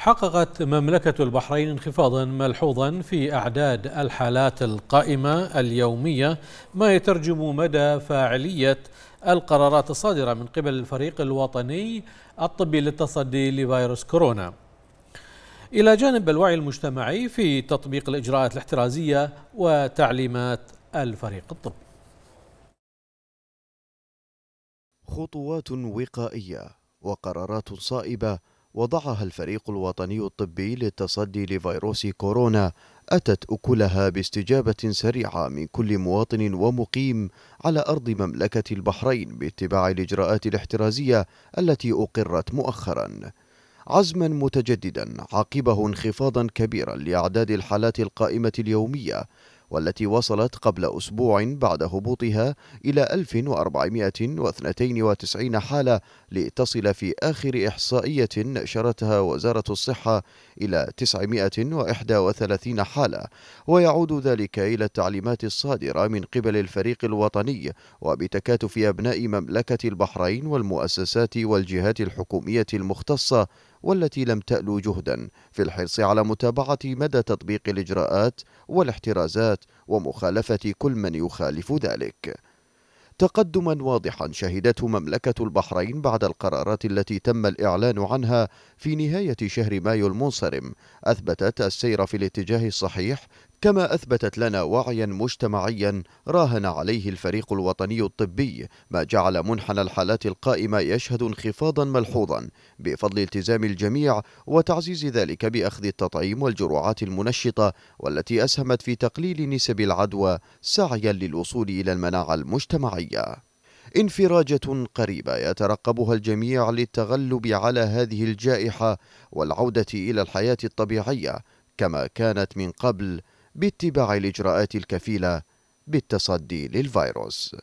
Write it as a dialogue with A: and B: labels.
A: حققت مملكة البحرين انخفاضا ملحوظا في أعداد الحالات القائمة اليومية ما يترجم مدى فاعلية القرارات الصادرة من قبل الفريق الوطني الطبي للتصدي لفيروس كورونا إلى جانب الوعي المجتمعي في تطبيق الإجراءات الاحترازية وتعليمات الفريق الطبي
B: خطوات وقائية وقرارات صائبة وضعها الفريق الوطني الطبي للتصدي لفيروس كورونا أتت أكلها باستجابة سريعة من كل مواطن ومقيم على أرض مملكة البحرين باتباع الإجراءات الاحترازية التي أقرت مؤخراً عزما متجددا عقبه انخفاضا كبيرا لاعداد الحالات القائمه اليوميه والتي وصلت قبل أسبوع بعد هبوطها إلى 1492 حالة لتصل في آخر إحصائية نشرتها وزارة الصحة إلى 931 حالة ويعود ذلك إلى التعليمات الصادرة من قبل الفريق الوطني وبتكاتف أبناء مملكة البحرين والمؤسسات والجهات الحكومية المختصة والتي لم تألو جهدا في الحرص على متابعة مدى تطبيق الإجراءات والاحترازات ومخالفة كل من يخالف ذلك تقدما واضحا شهدته مملكة البحرين بعد القرارات التي تم الإعلان عنها في نهاية شهر مايو المنصرم أثبتت السير في الاتجاه الصحيح كما أثبتت لنا وعيا مجتمعيا راهن عليه الفريق الوطني الطبي ما جعل منحنى الحالات القائمة يشهد انخفاضا ملحوظا بفضل التزام الجميع وتعزيز ذلك بأخذ التطعيم والجرعات المنشطة والتي أسهمت في تقليل نسب العدوى سعيا للوصول إلى المناعة المجتمعية انفراجة قريبة يترقبها الجميع للتغلب على هذه الجائحة والعودة إلى الحياة الطبيعية كما كانت من قبل باتباع الإجراءات الكفيلة بالتصدي للفيروس